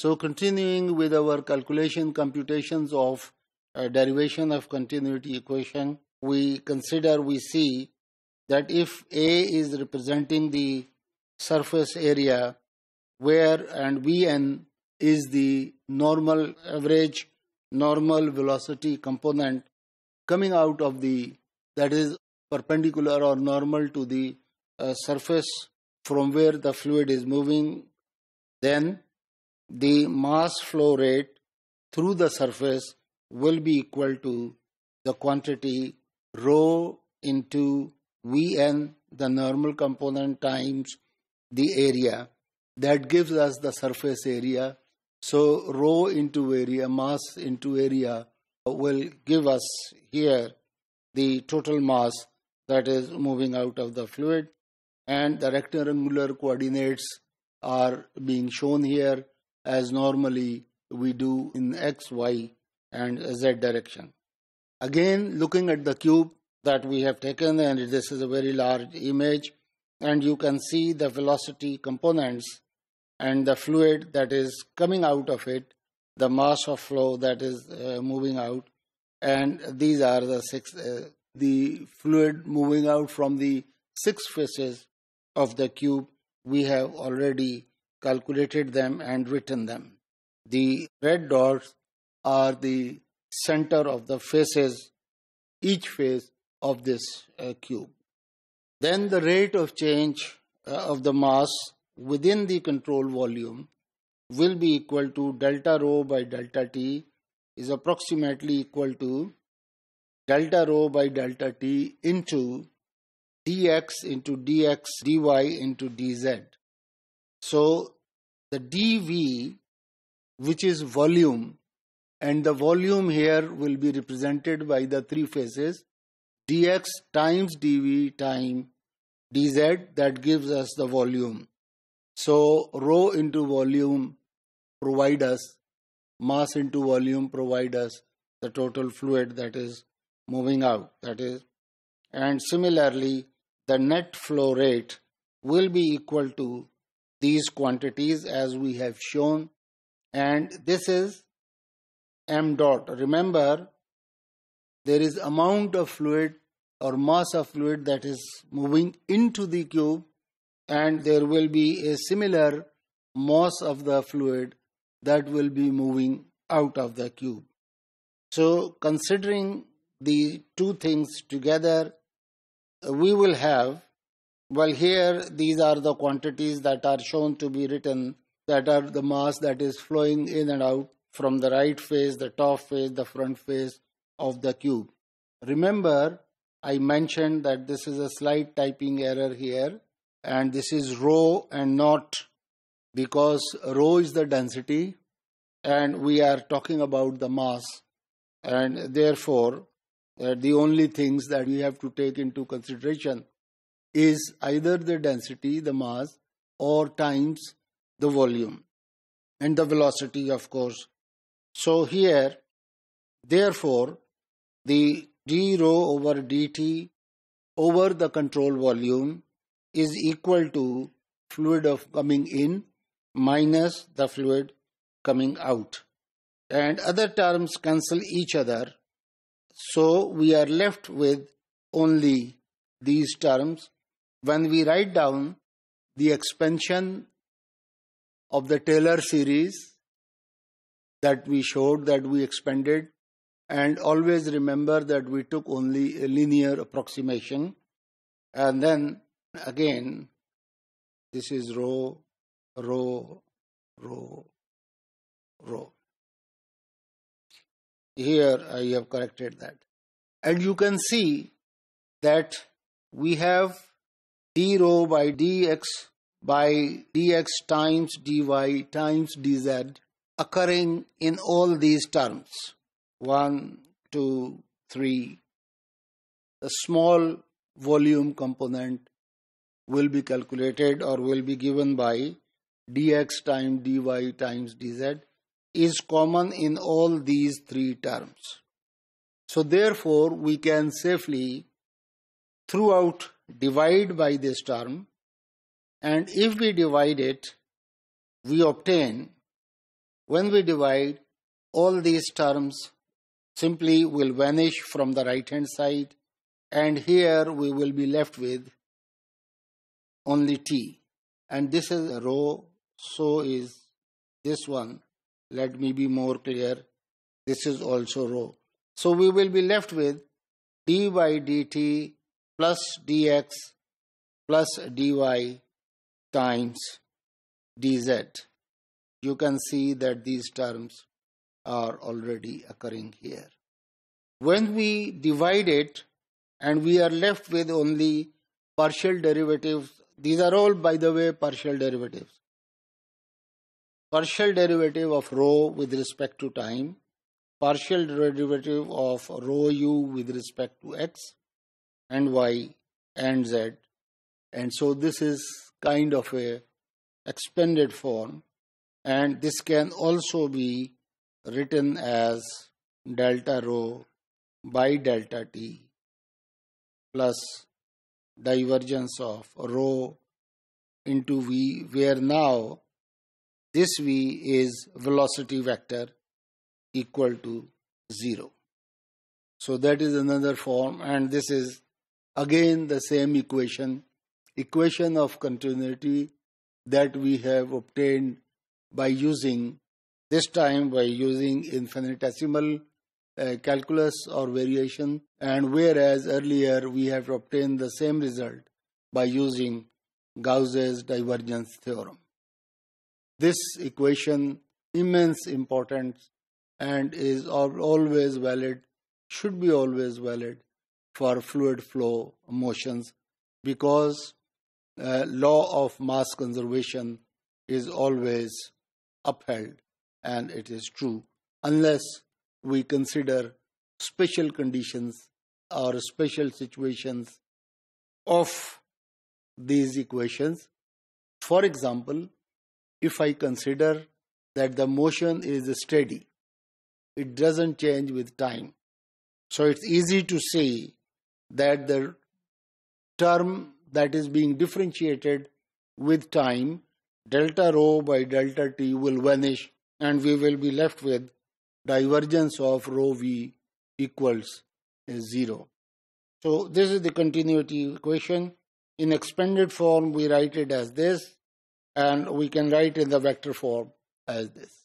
So continuing with our calculation computations of uh, derivation of continuity equation, we consider, we see that if A is representing the surface area where and Vn is the normal average normal velocity component coming out of the that is perpendicular or normal to the uh, surface from where the fluid is moving then the mass flow rate through the surface will be equal to the quantity rho into Vn, the normal component, times the area. That gives us the surface area. So rho into area, mass into area, will give us here the total mass that is moving out of the fluid. And the rectangular coordinates are being shown here as normally we do in x, y and z direction. Again, looking at the cube that we have taken and this is a very large image and you can see the velocity components and the fluid that is coming out of it, the mass of flow that is uh, moving out and these are the six, uh, the fluid moving out from the six faces of the cube we have already calculated them and written them. The red dots are the center of the faces, each face of this uh, cube. Then the rate of change uh, of the mass within the control volume will be equal to delta rho by delta t is approximately equal to delta rho by delta t into dx into dx dy into dz so the dV, which is volume, and the volume here will be represented by the three phases dx times dv times dz that gives us the volume. So rho into volume provide us, mass into volume provide us the total fluid that is moving out. That is, and similarly the net flow rate will be equal to these quantities as we have shown and this is m dot remember there is amount of fluid or mass of fluid that is moving into the cube and there will be a similar mass of the fluid that will be moving out of the cube so considering the two things together we will have well, here these are the quantities that are shown to be written that are the mass that is flowing in and out from the right face, the top face, the front face of the cube. Remember, I mentioned that this is a slight typing error here and this is rho and not because rho is the density and we are talking about the mass and therefore uh, the only things that we have to take into consideration is either the density, the mass, or times the volume and the velocity, of course. So here, therefore, the d rho over dt over the control volume is equal to fluid of coming in minus the fluid coming out. And other terms cancel each other. So we are left with only these terms when we write down the expansion of the Taylor series that we showed, that we expanded, and always remember that we took only a linear approximation. And then again, this is row, row, row, row. Here I have corrected that. And you can see that we have d rho by dx by dx times dy times dz occurring in all these terms 1 2 3 the small volume component will be calculated or will be given by dx times dy times dz is common in all these three terms so therefore we can safely throughout divide by this term and if we divide it we obtain when we divide all these terms simply will vanish from the right hand side and here we will be left with only t and this is a row so is this one let me be more clear this is also row so we will be left with d by dt plus dx plus dy times dz. You can see that these terms are already occurring here. When we divide it and we are left with only partial derivatives, these are all, by the way, partial derivatives. Partial derivative of rho with respect to time, partial derivative of rho u with respect to x, and y and z. And so this is kind of a expanded form and this can also be written as delta rho by delta t plus divergence of rho into v where now this v is velocity vector equal to 0 so that is another form and this is Again, the same equation, equation of continuity that we have obtained by using, this time by using infinitesimal uh, calculus or variation, and whereas earlier we have obtained the same result by using Gauss's divergence theorem. This equation immense importance and is always valid, should be always valid for fluid flow motions because uh, law of mass conservation is always upheld and it is true unless we consider special conditions or special situations of these equations. For example, if I consider that the motion is steady, it doesn't change with time. So it's easy to say that the term that is being differentiated with time, delta rho by delta t will vanish and we will be left with divergence of rho v equals 0. So this is the continuity equation. In expanded form, we write it as this and we can write in the vector form as this.